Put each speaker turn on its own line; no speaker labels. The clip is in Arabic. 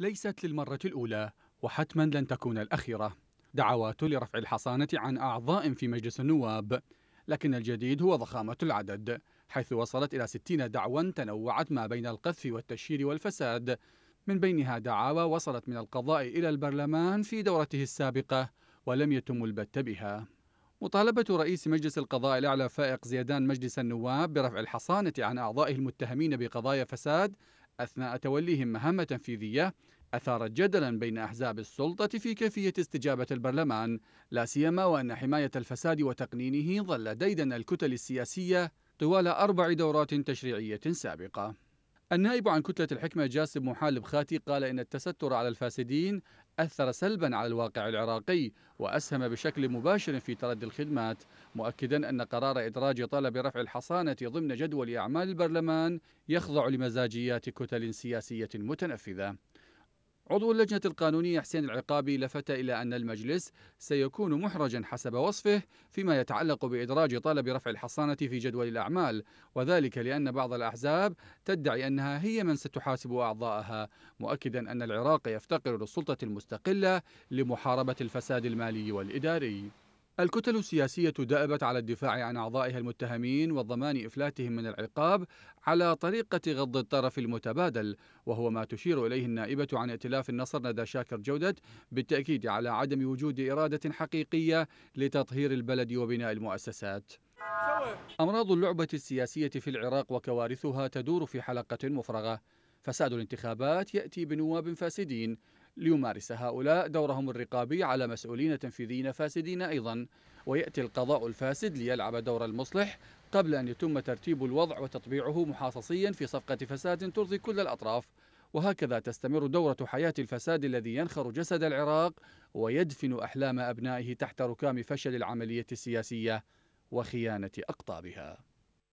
ليست للمرة الأولى وحتما لن تكون الأخيرة دعوات لرفع الحصانة عن أعضاء في مجلس النواب لكن الجديد هو ضخامة العدد حيث وصلت إلى 60 دعوى تنوعت ما بين القذف والتشهير والفساد من بينها دعاوى وصلت من القضاء إلى البرلمان في دورته السابقة ولم يتم البت بها مطالبة رئيس مجلس القضاء الأعلى فائق زيدان مجلس النواب برفع الحصانة عن أعضائه المتهمين بقضايا فساد أثناء توليهم مهمة تنفيذية أثارت جدلا بين أحزاب السلطة في كيفية استجابة البرلمان لا سيما وأن حماية الفساد وتقنينه ظل ديدن الكتل السياسية طوال أربع دورات تشريعية سابقة النائب عن كتلة الحكمة جاسم محالب خاتي قال إن التستر على الفاسدين أثر سلبا على الواقع العراقي وأسهم بشكل مباشر في تردي الخدمات مؤكدا أن قرار إدراج طلب رفع الحصانة ضمن جدول أعمال البرلمان يخضع لمزاجيات كتل سياسية متنفذة عضو اللجنة القانونية حسين العقابي لفت إلى أن المجلس سيكون محرجا حسب وصفه فيما يتعلق بإدراج طلب رفع الحصانة في جدول الأعمال وذلك لأن بعض الأحزاب تدعي أنها هي من ستحاسب أعضائها مؤكدا أن العراق يفتقر للسلطة المستقلة لمحاربة الفساد المالي والإداري الكتل السياسية دأبت على الدفاع عن أعضائها المتهمين وضمان إفلاتهم من العقاب على طريقة غض الطرف المتبادل وهو ما تشير إليه النائبة عن ائتلاف النصر ندى شاكر جودت بالتأكيد على عدم وجود إرادة حقيقية لتطهير البلد وبناء المؤسسات أمراض اللعبة السياسية في العراق وكوارثها تدور في حلقة مفرغة فساد الانتخابات يأتي بنواب فاسدين ليمارس هؤلاء دورهم الرقابي على مسؤولين تنفيذيين فاسدين أيضا ويأتي القضاء الفاسد ليلعب دور المصلح قبل أن يتم ترتيب الوضع وتطبيعه محاصصيا في صفقة فساد ترضي كل الأطراف وهكذا تستمر دورة حياة الفساد الذي ينخر جسد العراق ويدفن أحلام أبنائه تحت ركام فشل العملية السياسية وخيانة أقطابها